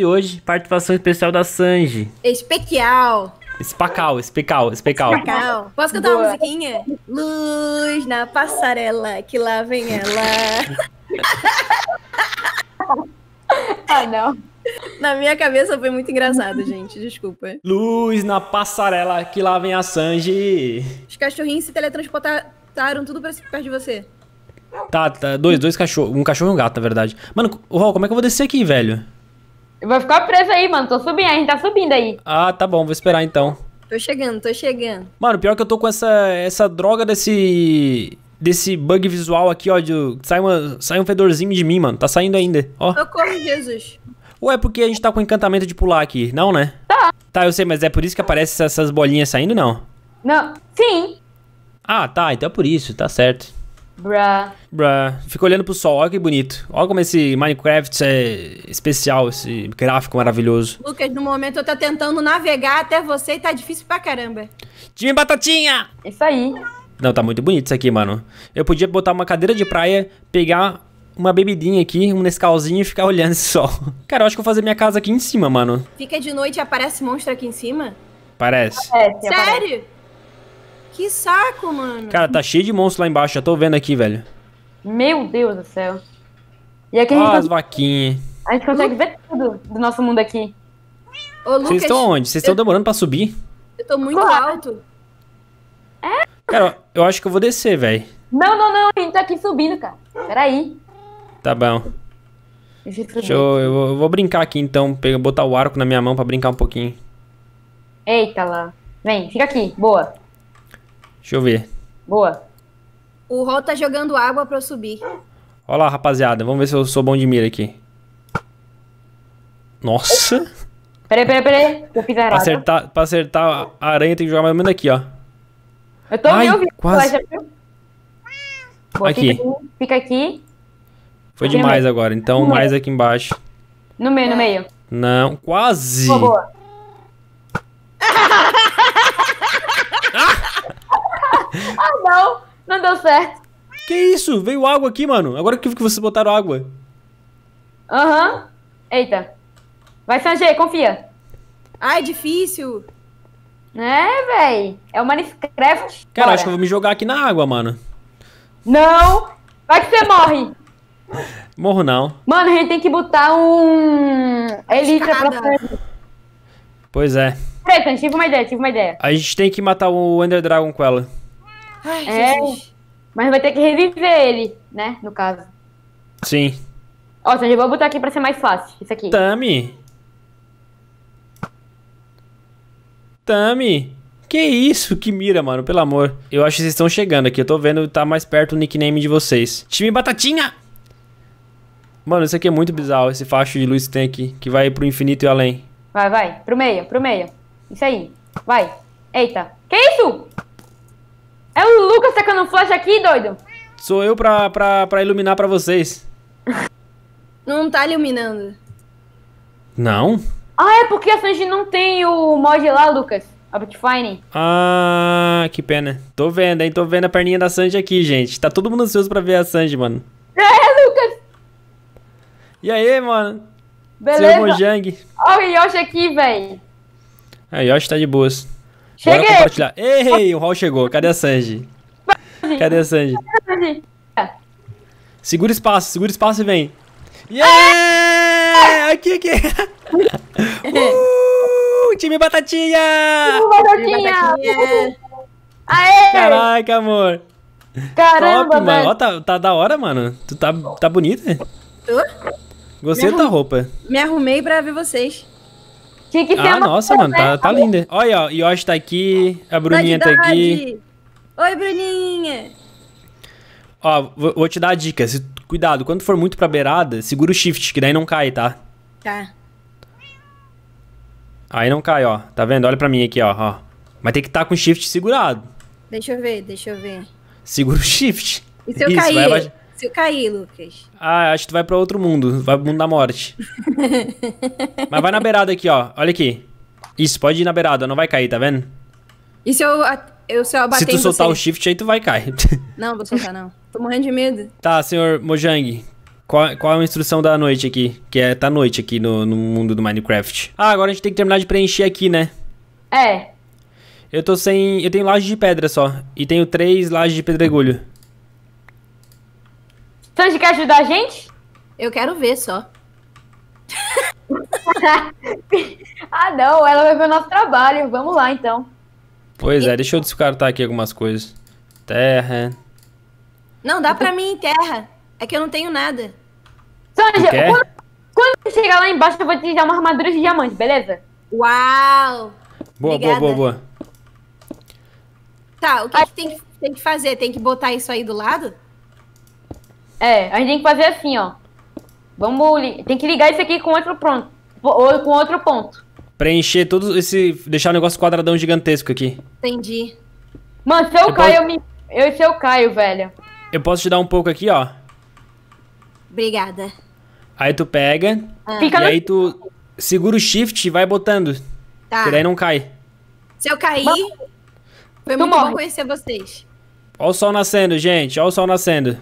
de hoje, participação especial da Sanji. Especial. Especal, especal, especal. Especal. Posso cantar Boa. uma musiquinha? Luz na passarela, que lá vem ela. ah, não. Na minha cabeça foi muito engraçado, gente. Desculpa. Luz na passarela, que lá vem a Sanji. Os cachorrinhos se teletransportaram tudo pra perto de você. Tá, tá. Dois, dois cachorros. Um cachorro e um gato, na verdade. Mano, Raul como é que eu vou descer aqui, velho? Vai ficar preso aí, mano. Tô subindo, a gente tá subindo aí. Ah, tá bom, vou esperar então. Tô chegando, tô chegando. Mano, pior que eu tô com essa, essa droga desse. Desse bug visual aqui, ó. De, sai, uma, sai um fedorzinho de mim, mano. Tá saindo ainda, ó. Socorro, Jesus. Ué, é porque a gente tá com encantamento de pular aqui, não, né? Tá. Tá, eu sei, mas é por isso que aparecem essas bolinhas saindo, não? Não. Sim. Ah, tá. Então é por isso, tá certo. Bruh. Bruh. Fico olhando pro sol, olha que bonito. Olha como esse Minecraft é especial, esse gráfico maravilhoso. Lucas, no momento eu tô tentando navegar até você e tá difícil pra caramba. Time Batatinha! Isso aí. Não, tá muito bonito isso aqui, mano. Eu podia botar uma cadeira de praia, pegar uma bebidinha aqui, um Nescauzinho e ficar olhando esse sol. Cara, eu acho que eu vou fazer minha casa aqui em cima, mano. Fica de noite e aparece monstro aqui em cima? Parece. Parece Sério? Aparece. Que saco, mano. Cara, tá cheio de monstros lá embaixo, já tô vendo aqui, velho. Meu Deus do céu. E aqui Olha a gente as vaquinhas. A gente consegue ver tudo do nosso mundo aqui. Ô, Lucas, Vocês estão onde? Vocês estão eu... demorando pra subir? Eu tô muito alto. É? Cara, eu acho que eu vou descer, velho. Não, não, não, a gente tá aqui subindo, cara. Peraí. Tá bom. Deixa, Deixa eu, eu, vou, eu, vou, brincar aqui então, pegar, botar o arco na minha mão pra brincar um pouquinho. Eita lá. Vem, fica aqui, boa. Deixa eu ver. Boa. O Rol tá jogando água pra eu subir. Olha lá, rapaziada. Vamos ver se eu sou bom de mira aqui. Nossa. Peraí, peraí, peraí. Eu fiz errado. Pra acertar, pra acertar a aranha tem que jogar mais ou menos aqui, ó. Eu tô Ai, me ouvindo. Quase. Pô, aqui. Fica, aqui. fica aqui. Foi demais agora. Então, no mais meio. aqui embaixo. No meio, no meio. Não, quase. Boa, boa. ah, não. Não deu certo. Que isso? Veio água aqui, mano. Agora que vocês botaram água. Aham. Uhum. Eita. Vai, Sanjay, confia. Ai, difícil. É, véi. É o Minecraft. Cara, Bora. acho que eu vou me jogar aqui na água, mano. Não. Vai que você morre. Morro não. Mano, a gente tem que botar um... Elitra pra frente. Pois é. Preta, então, tive uma ideia, tive uma ideia. A gente tem que matar o Ender Dragon com ela. Ai, é, Jesus. mas vai ter que reviver ele, né? No caso. Sim. Ó, já vou botar aqui pra ser mais fácil. Isso aqui. Tami. Tami. Que isso? Que mira, mano. Pelo amor. Eu acho que vocês estão chegando aqui. Eu tô vendo tá mais perto o nickname de vocês. Time Batatinha! Mano, isso aqui é muito bizarro. Esse facho de luz que tem aqui. Que vai pro infinito e além. Vai, vai. Pro meio, pro meio. Isso aí. Vai. Eita. Que isso? É o Lucas tacando um flash aqui, doido? Sou eu pra, pra, pra iluminar pra vocês. Não tá iluminando. Não? Ah, é porque a Sanji não tem o mod lá, Lucas. A Bitfine. Ah, que pena. Tô vendo, hein? Tô vendo a perninha da Sanji aqui, gente. Tá todo mundo ansioso pra ver a Sanji, mano. É, Lucas! E aí, mano? Beleza? Seu Mojang. Olha o Yoshi aqui, velho. A é, Yoshi tá de boas. Cheguei. Bora compartilhar. Ei, o Raul chegou. Cadê a Sanji? Cadê a Sanji? Segura espaço, segura espaço e vem. Yeah! Aqui, aqui. Uh, time Batatinha! Time Batatinha! Aê! Caraca, amor. Caramba, Top, mano. Ó, tá, tá da hora, mano. Tu tá, tá bonita. Tô. Gostei da tua roupa. Me arrumei pra ver vocês. Tinha que ser ah, nossa, mano, tá, né? tá linda. Olha, ó, Yoshi tá aqui, a Bruninha tá aqui. Oi, Bruninha. Ó, vou, vou te dar a dica. Se, cuidado, quando for muito pra beirada, segura o shift, que daí não cai, tá? Tá. Aí não cai, ó. Tá vendo? Olha pra mim aqui, ó. ó. Mas tem que estar tá com o shift segurado. Deixa eu ver, deixa eu ver. Segura o shift. E se eu Isso, cair? Vai, vai... Se eu cair, Lucas. Ah, acho que tu vai pra outro mundo. Vai pro mundo da morte. Mas vai na beirada aqui, ó. Olha aqui. Isso, pode ir na beirada, não vai cair, tá vendo? E se eu, eu, se eu bater Se tu soltar você... o shift aí, tu vai cair. Não, vou soltar não. Tô morrendo de medo. Tá, senhor Mojang. Qual, qual é a instrução da noite aqui? Que é, tá noite aqui no, no mundo do Minecraft. Ah, agora a gente tem que terminar de preencher aqui, né? É. Eu tô sem... Eu tenho laje de pedra só. E tenho três lajes de pedregulho. Sanji quer ajudar a gente? Eu quero ver só. ah, não, ela vai ver o nosso trabalho. Vamos lá, então. Pois é, deixa eu descartar aqui algumas coisas. Terra. Não, dá pra mim terra. É que eu não tenho nada. Sanji, quando, quando chegar lá embaixo, eu vou te dar uma armadura de diamante, beleza? Uau! Boa, Obrigada. boa, boa, boa. Tá, o que, que tem, tem que fazer? Tem que botar isso aí do lado? É, a gente tem que fazer assim, ó. Vamos. Tem que ligar isso aqui com outro ponto Ou com outro ponto. Preencher todo esse. Deixar o negócio quadradão gigantesco aqui. Entendi. Mano, se eu, eu caio, posso... eu me. Eu, se eu caio, velho. Eu posso te dar um pouco aqui, ó. Obrigada. Aí tu pega. Ah. E aí tu segura o shift e vai botando. Tá. Que daí não cai. Se eu cair, Mas... foi tu muito morre. bom conhecer vocês. Olha o sol nascendo, gente. Olha o sol nascendo.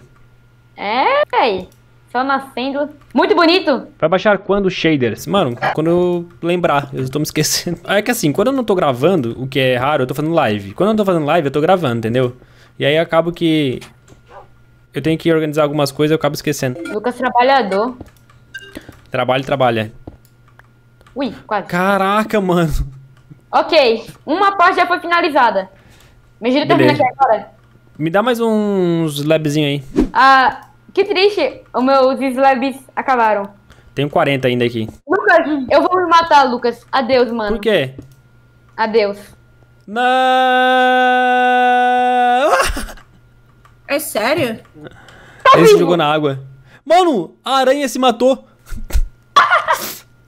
É, véi. Só nascendo. Muito bonito! Vai baixar quando shaders? Mano, quando eu lembrar. Eu tô me esquecendo. É que assim, quando eu não tô gravando, o que é raro, eu tô fazendo live. Quando eu não tô fazendo live, eu tô gravando, entendeu? E aí acabo que. Eu tenho que organizar algumas coisas e eu acabo esquecendo. Lucas trabalhador. Trabalha, trabalha. Ui, quase. Caraca, mano. Ok, uma parte já foi finalizada. Me gira terminar aqui agora. Me dá mais uns labzinhos aí. Ah. Que triste, os meus slabs acabaram. Tenho 40 ainda aqui. Lucas, eu vou me matar, Lucas. Adeus, mano. Por quê? Adeus. Não! é sério? Ele se tá jogou na água. Mano, a aranha se matou.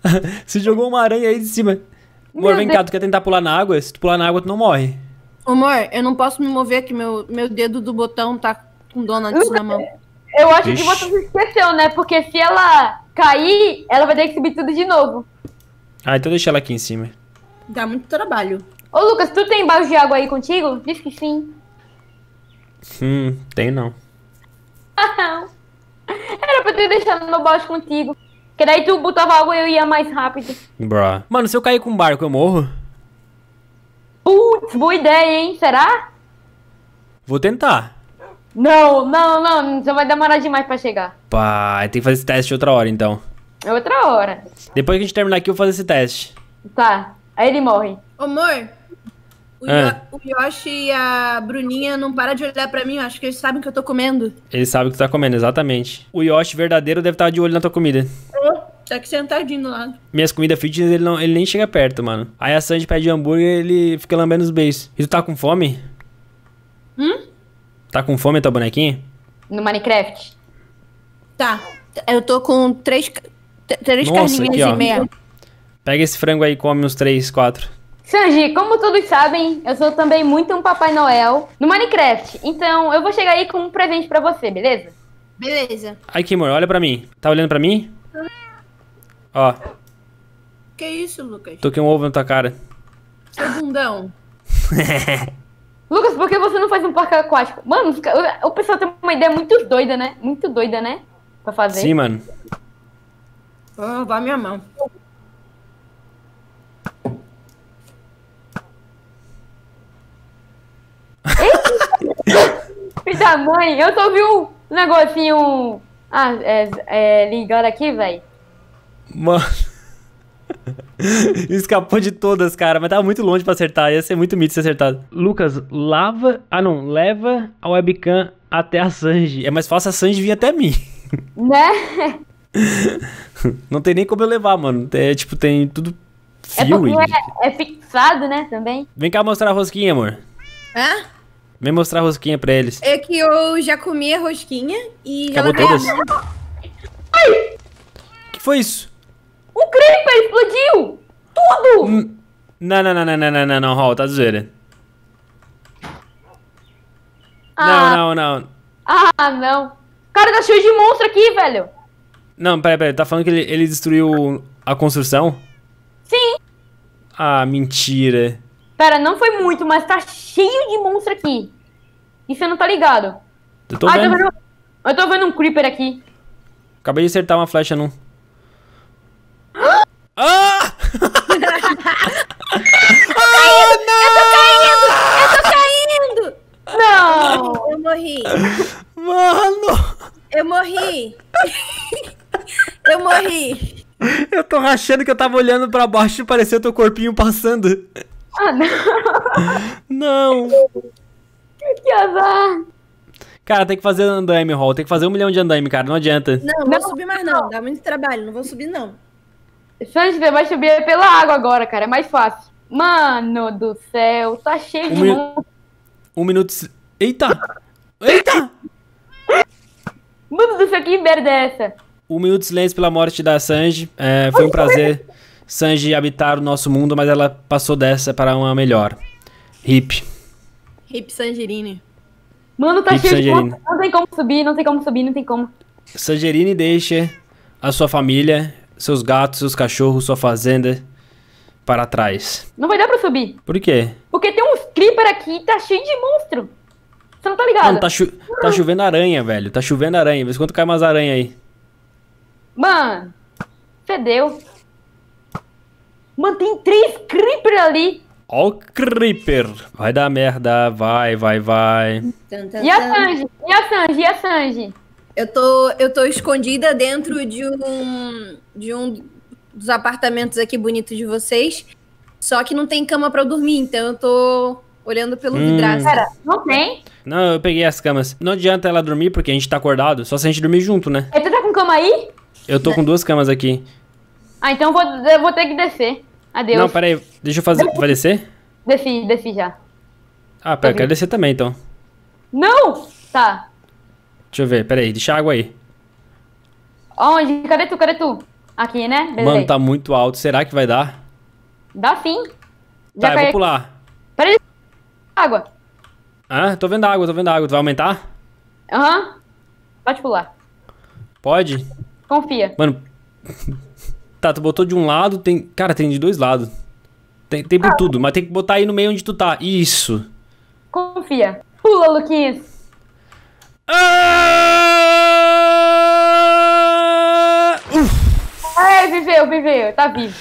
se jogou uma aranha aí de cima. amor, vem Deus. cá, tu quer tentar pular na água? Se tu pular na água, tu não morre. Amor, eu não posso me mover aqui. Meu, meu dedo do botão tá com Donald na mão. Eu acho Ixi. que você se esqueceu, né? Porque se ela cair, ela vai ter que subir tudo de novo. Ah, então deixa ela aqui em cima. Dá muito trabalho. Ô, Lucas, tu tem balde de água aí contigo? Diz que sim. Hum, tem não. Era pra ter deixado meu balde contigo. Que daí tu botava água e eu ia mais rápido. Bruh. Mano, se eu cair com um barco, eu morro? Putz, boa ideia, hein? Será? Vou tentar. Não, não, não, você vai demorar demais pra chegar. Pá, tem que fazer esse teste outra hora, então. É outra hora. Depois que a gente terminar aqui, eu vou fazer esse teste. Tá, aí ele morre. Ô, amor, o, ah. Yo o Yoshi e a Bruninha não param de olhar pra mim, eu acho que eles sabem que eu tô comendo. Eles sabem que tu tá comendo, exatamente. O Yoshi verdadeiro deve estar tá de olho na tua comida. Oh. Tá aqui sentadinho do lado. Minhas comidas fitness, ele, não, ele nem chega perto, mano. Aí a Sandy pede hambúrguer ele fica lambendo os beijos. E tu tá com fome? Hum? Tá com fome, tua bonequinha? No Minecraft? Tá. Eu tô com três, três Nossa, carninhas aqui, ó. e meia. Pega esse frango aí e come uns três, quatro. Sanji, como todos sabem, eu sou também muito um Papai Noel no Minecraft. Então, eu vou chegar aí com um presente pra você, beleza? Beleza. Ai, Kimura, olha pra mim. Tá olhando pra mim? Ó. Que isso, Lucas? Toquei um ovo na tua cara. Seu bundão. Lucas, por que você não faz um parque aquático? Mano, o pessoal tem uma ideia muito doida, né? Muito doida, né? Pra fazer. Sim, mano. Vou roubar minha mão. Filho da mãe, eu só vi um negocinho. Ah, é, é ligado aqui, velho. Mano. Escapou de todas, cara, mas tava muito longe para acertar. Ia ser muito mito se acertado. Lucas, lava. Ah, não, leva a webcam até a Sanji. É mais fácil a Sanji vir até mim. Né? não tem nem como eu levar, mano. É tipo, tem tudo. é, é, é fixado, né? Também. Vem cá mostrar a rosquinha, amor. Hã? Vem mostrar a rosquinha pra eles. É que eu já comi a rosquinha e Acabou já tá todas? A... Ai! que foi isso? O Creeper explodiu! Tudo! Hum. Não, não, não, não, não, não, não, não, tá zoeira. Ah. Não, não, não. Ah, não. Cara, tá cheio de monstro aqui, velho. Não, peraí, peraí. Tá falando que ele, ele destruiu a construção? Sim. Ah, mentira. Pera, não foi muito, mas tá cheio de monstro aqui. E você não tá ligado. Eu tô ah, vendo. Eu tô vendo, eu tô vendo um creeper aqui. Acabei de acertar uma flecha num. Ah! ah, não! Eu tô caindo! Eu tô caindo! Não! Eu morri. Mano! Eu morri. eu morri. Eu tô rachando que eu tava olhando pra baixo e parecia teu corpinho passando. Ah, não! Não! Que azar! Cara, tem que fazer andaime, Hall. Tem que fazer um milhão de andaime, cara. Não adianta. Não, não vou subir mais não. Dá muito trabalho. Não vou subir, não. Sanji vai subir pela água agora, cara. É mais fácil. Mano do céu, tá cheio um de Um minuto. Eita! Eita! Mano do céu, que merda é essa? Um minuto de silêncio pela morte da Sanji. É, foi um prazer, Sanji, habitar o nosso mundo, mas ela passou dessa para uma melhor. Hip. Hip Sangerine. Mano, tá Hip cheio Sangerine. de Não tem como subir, não tem como subir, não tem como. Sangerine deixa a sua família seus gatos, seus cachorros, sua fazenda para trás. Não vai dar pra subir. Por quê? Porque tem uns creeper aqui e tá cheio de monstro. Você não tá ligado? Mano, tá, cho uhum. tá hum. chovendo aranha, velho. Tá chovendo aranha. Vê quanto cai mais aranha aí. Mano, fedeu. Mano, tem três creeper ali. Ó o creeper. Vai dar merda. Vai, vai, vai. Tum, tum, tum. E a Sanji? E a Sanji? E a Sanji? Eu tô, eu tô escondida dentro de um, de um dos apartamentos aqui bonitos de vocês. Só que não tem cama para eu dormir, então eu tô olhando pelo hum. vidraço. Cara, não tem? Não, eu peguei as camas. Não adianta ela dormir porque a gente tá acordado, só se a gente dormir junto, né? É, tu tá com cama aí? Eu tô com duas camas aqui. Ah, então eu vou, eu vou ter que descer. Adeus. Não, peraí. Deixa eu fazer. Vai descer? Desci, desci já. Ah, pera, eu quero descer também então. Não! Tá. Deixa eu ver, peraí, deixa a água aí. Onde? Cadê tu? Cadê tu? Aqui, né? Beleza. Mano, tá muito alto. Será que vai dar? Dá sim. Já tá, eu vou pular. Peraí. Água. Ah, tô vendo água, tô vendo água. Tu vai aumentar? Aham. Uhum. Pode pular. Pode? Confia. Mano. tá, tu botou de um lado, tem. Cara, tem de dois lados. Tem, tem por ah. tudo, mas tem que botar aí no meio onde tu tá. Isso. Confia. Pula, Luquinhas. Ah! Ai, viveu, viveu, tá vivo.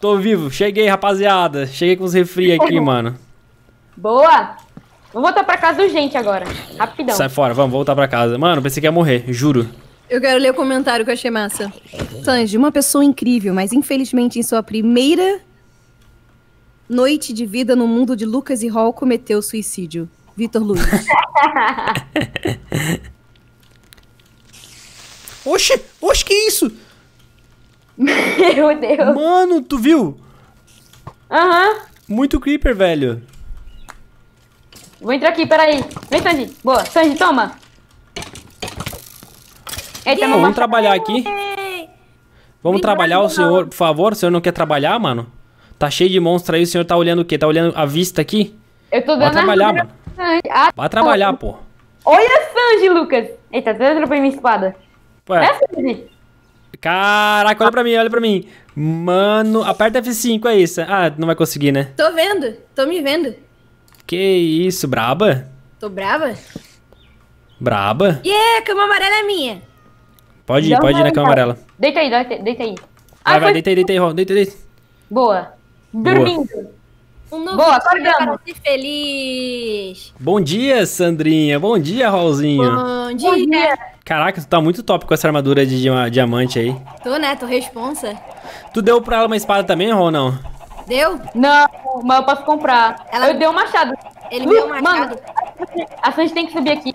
Tô vivo, cheguei, rapaziada. Cheguei com os refri aqui, mano. Boa! Vamos voltar pra casa do gente agora. Rapidão. Sai fora, vamos voltar pra casa. Mano, pensei que ia morrer, juro. Eu quero ler o comentário que eu achei massa. Sanji, uma pessoa incrível, mas infelizmente em sua primeira noite de vida no mundo de Lucas e Hall cometeu suicídio. Vitor Luiz. oxe, oxe, que isso? Meu Deus. Mano, tu viu? Aham. Uhum. Muito creeper, velho. Vou entrar aqui, peraí. Vem, Sanji. Boa. Sanji, toma. Eita, yeah. Vamos trabalhar aqui. Vamos trabalhar o senhor, por favor. O senhor não quer trabalhar, mano? Tá cheio de monstros aí. O senhor tá olhando o quê? Tá olhando a vista aqui? Eu tô dando trabalhar, a... mano. Sanji. Ah, Vai trabalhar, pô. Olha Sanji, Lucas. Eita, você dropei minha espada. Ué. É né, Sanji? Caraca, olha pra mim, olha pra mim. Mano, aperta F5 é isso. Ah, não vai conseguir, né? Tô vendo, tô me vendo. Que isso, braba? Tô brava? Braba? Yeah, a cama amarela é minha. Pode ir, pode ir na cama amarela. Deita aí, deita, deita aí. Vai, Ah, vai, foi- deita aí, deita aí, deita, deita. Boa. Dormindo. Um novo Boa, dia para ser feliz. Bom dia, Sandrinha. Bom dia, Raulzinho. Bom dia. Caraca, tu tá muito top com essa armadura de diamante aí. Tô, né? Tô responsa. Tu deu pra ela uma espada também, Rô, não? Deu? Não, mas eu posso comprar. Ela... Eu dei um machado. Ele uh, deu um machado. Mano, a Sandy tem que subir aqui.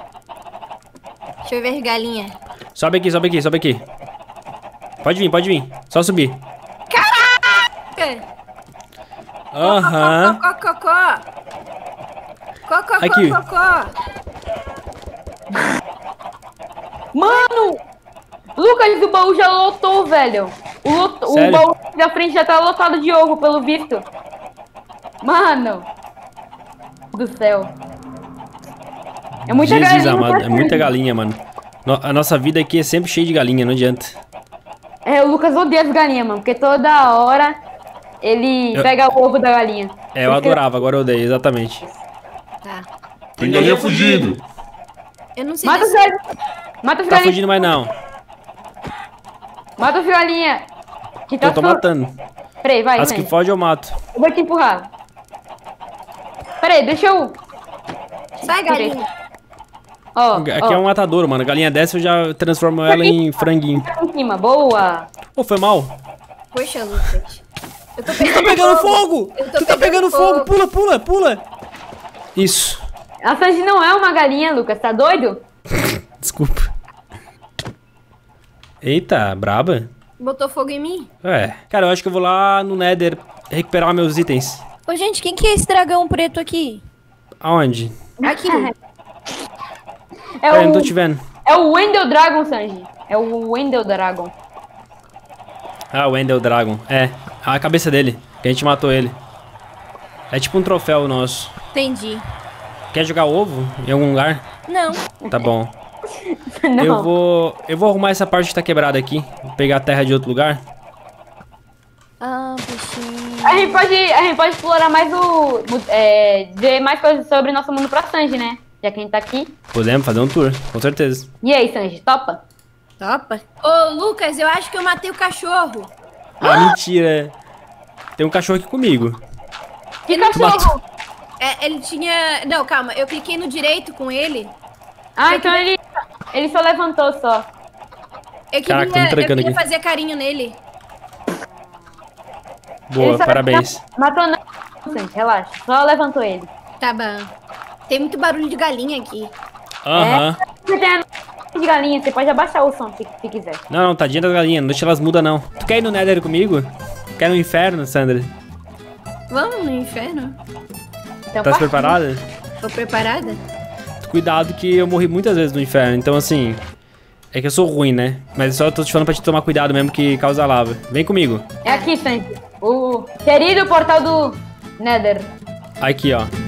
Deixa eu ver galinha. Sobe aqui, sobe aqui, sobe aqui. Pode vir, pode vir. Só subir. Caraca! Aham. Cocô, cocô, cocô. Aqui. Mano! Lucas, o baú já lotou, velho. O, lot... o baú da frente já tá lotado de ovo, pelo visto. Mano! Do céu. É muita Jesus galinha. Amado, né? é muita galinha, mano. No... a nossa vida aqui é sempre cheia de galinha, não adianta. É, o Lucas odeia as galinhas, mano, porque toda hora ele eu... pega o ovo da galinha. É, eu adorava, agora eu odeio, exatamente. Tá. Tem galinha fugindo. Eu não sei Mata o galinhas. Mata os Tá fugindo mais não. Mata o galinhas. Que tá eu tô tá matando. Peraí, vai. As vem. que foge eu mato. Eu vou te empurrar. Peraí, deixa eu... Sai, galinha. Aqui é um matador, mano. Galinha dessa eu já transformo ela em franguinho. Em cima, boa. Pô, oh, foi mal? Poxa, Lucas. Eu tô tá pegando, tu tá pegando fogo! fogo. tu pegando tá pegando fogo. fogo! Pula, pula, pula! Isso. A Sanji não é uma galinha, Lucas, tá doido? Desculpa. Eita, braba. Botou fogo em mim? É. Cara, eu acho que eu vou lá no Nether recuperar meus itens. Ô, gente, quem que é esse dragão preto aqui? Aonde? Aqui. Ah, é, é o... Eu não tô te vendo. É o Wendel Dragon, Sanji. É o Wendel Dragon. Ah, Wendel Dragon. É a cabeça dele, que a gente matou ele. É tipo um troféu nosso. Entendi. Quer jogar ovo em algum lugar? Não. Tá bom. Não. Eu vou. Eu vou arrumar essa parte que tá quebrada aqui. Vou pegar a terra de outro lugar. Ah, bichinho. A gente pode, a gente pode explorar mais o. É, ver mais coisas sobre nosso mundo pra Sanji, né? Já que a gente tá aqui. Podemos fazer um tour, com certeza. E aí, Sanji, topa? Topa. Ô, Lucas, eu acho que eu matei o cachorro. Ah, mentira. Tem um cachorro aqui comigo. Que cachorro? É, ele tinha... Não, calma. Eu cliquei no direito com ele. Ah, então que... ele... Ele só levantou só. Eu queria, Caraca, eu queria aqui. fazer carinho nele. Boa, parabéns. Matou não, relaxa. Só levantou ele. Tá bom. Tem muito barulho de galinha aqui. Aham. É, de galinha você pode abaixar o som se, se quiser. Não, não, tadinha das galinhas, não deixa elas mudar não. Tu quer ir no Nether comigo? Quer no inferno, Sandra? Vamos no inferno? Então, tá preparada? Tô preparada. Cuidado que eu morri muitas vezes no inferno, então assim... É que eu sou ruim, né? Mas só tô te falando pra te tomar cuidado mesmo que causa lava. Vem comigo. É aqui, Sandy. O querido portal do Nether. Aqui, ó.